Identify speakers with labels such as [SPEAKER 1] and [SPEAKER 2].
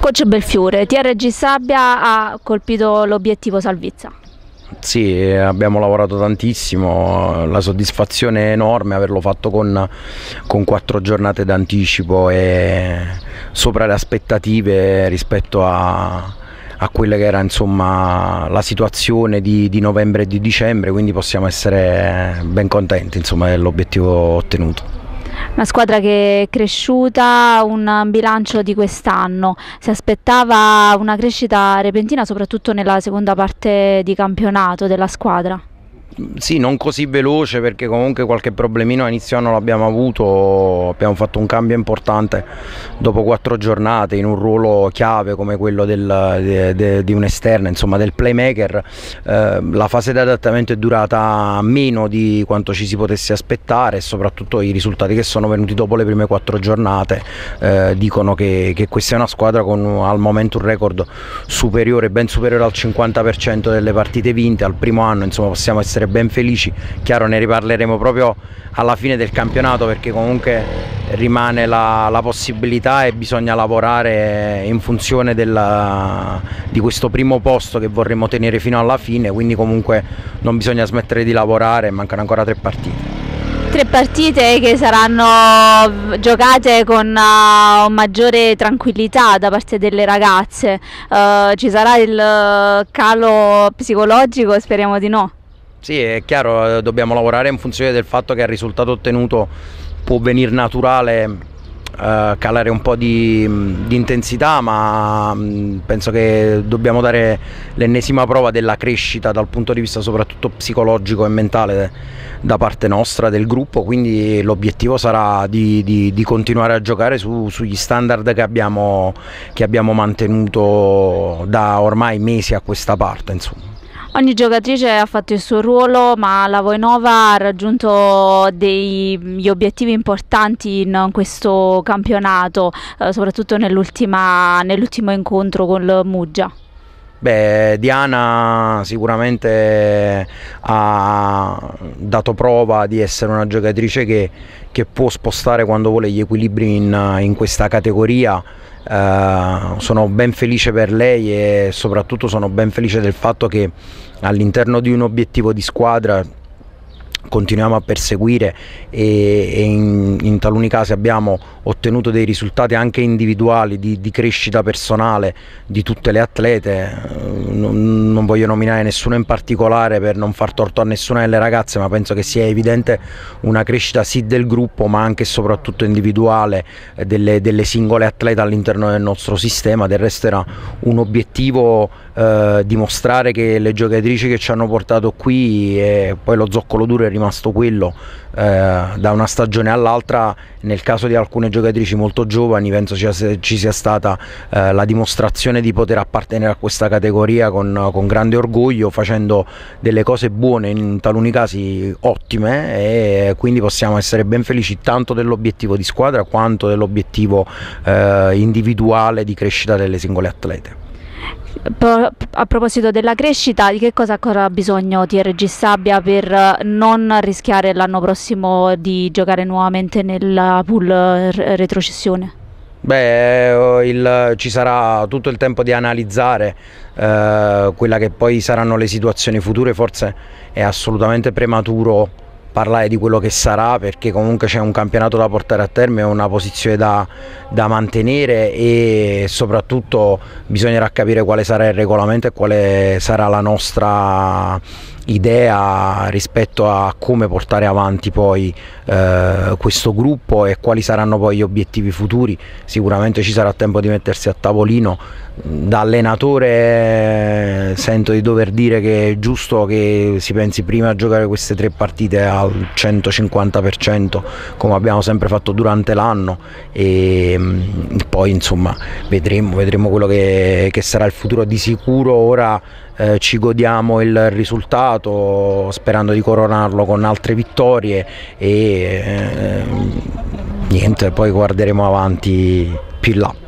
[SPEAKER 1] Coach Belfiore, TRG Sabbia ha colpito l'obiettivo salvezza.
[SPEAKER 2] Sì, abbiamo lavorato tantissimo, la soddisfazione è enorme averlo fatto con, con quattro giornate d'anticipo e sopra le aspettative rispetto a, a quella che era insomma, la situazione di, di, novembre e di dicembre, quindi possiamo essere ben contenti insomma, dell'obiettivo ottenuto.
[SPEAKER 1] Una squadra che è cresciuta, un bilancio di quest'anno, si aspettava una crescita repentina soprattutto nella seconda parte di campionato della squadra?
[SPEAKER 2] sì, non così veloce perché comunque qualche problemino a inizio anno l'abbiamo avuto, abbiamo fatto un cambio importante dopo quattro giornate in un ruolo chiave come quello del, de, de, di un esterno, insomma del playmaker. Eh, la fase di adattamento è durata meno di quanto ci si potesse aspettare e soprattutto i risultati che sono venuti dopo le prime quattro giornate eh, dicono che, che, questa è una squadra con al momento un record superiore, ben superiore al 50% delle partite vinte, al primo anno insomma possiamo essere essere ben felici, chiaro ne riparleremo proprio alla fine del campionato perché comunque rimane la, la possibilità e bisogna lavorare in funzione della, di questo primo posto che vorremmo tenere fino alla fine, quindi comunque non bisogna smettere di lavorare, mancano ancora tre partite
[SPEAKER 1] tre partite che saranno giocate con uh, maggiore tranquillità da parte delle ragazze. Uh, ci sarà il uh, calo psicologico? Speriamo di no.
[SPEAKER 2] Sì, è chiaro, eh, dobbiamo lavorare in funzione del fatto che il risultato ottenuto può venire naturale eh, calare un po' di, di, intensità, ma mm, penso che dobbiamo dare l'ennesima prova della crescita dal punto di vista soprattutto psicologico e mentale da parte nostra, del gruppo, quindi l'obiettivo sarà di, di, di continuare a giocare su, sugli standard che abbiamo, che abbiamo mantenuto da ormai mesi a questa parte. Insomma.
[SPEAKER 1] Ogni giocatrice ha fatto il suo ruolo, ma la Voinova ha raggiunto degli mm, obiettivi importanti in questo campionato, eh, soprattutto nell'ultimo incontro con il Muggia.
[SPEAKER 2] Beh, Diana sicuramente ha dato prova di essere una giocatrice che, che può spostare quando vuole gli equilibri in, in questa categoria. Eh, sono ben felice per lei e soprattutto sono ben felice del fatto che all'interno di un obiettivo di squadra continuiamo a perseguire e, e in, in, taluni casi abbiamo ottenuto dei risultati anche individuali di, di crescita personale di tutte le atlete, eh, non, non, voglio nominare nessuno in particolare per non far torto a nessuna delle ragazze, ma penso che sia evidente una crescita sì del gruppo ma anche e soprattutto individuale eh, delle, delle singole atlete all'interno del nostro sistema, del resto era un obiettivo eh, dimostrare che le giocatrici che ci hanno portato qui e eh, poi lo zoccolo duro è rimasto rimasto quello eh, da una stagione all'altra, nel caso di alcune giocatrici molto giovani penso ci sia, ci sia stata eh, la dimostrazione di poter appartenere a questa categoria con, con, grande orgoglio, facendo delle cose buone, in taluni casi ottime e quindi possiamo essere ben felici tanto dell'obiettivo di squadra quanto dell'obiettivo eh, individuale di crescita delle singole atlete.
[SPEAKER 1] A proposito della crescita, di che cosa ancora ha bisogno TRG Sabbia per eh, non rischiare l'anno prossimo di giocare nuovamente nella pool eh, retrocessione?
[SPEAKER 2] Beh, eh, oh, il, ci sarà tutto il tempo di analizzare eh, quelle che poi saranno le situazioni future, forse è assolutamente prematuro parlare di quello che sarà perché comunque c'è un campionato da portare a termine, una posizione da, da, mantenere e soprattutto bisognerà capire quale sarà il regolamento e quale sarà la nostra idea rispetto a come portare avanti poi eh, questo gruppo e quali saranno poi gli obiettivi futuri, sicuramente ci sarà tempo di mettersi a tavolino, da allenatore eh, sento di dover dire che è giusto che si pensi prima a giocare queste tre partite al 150% come abbiamo sempre fatto durante l'anno e mm, poi insomma vedremo, vedremo quello che, che sarà il futuro di sicuro ora eh, ci godiamo il risultato sperando di coronarlo con altre vittorie e eh, niente, poi guarderemo avanti più là.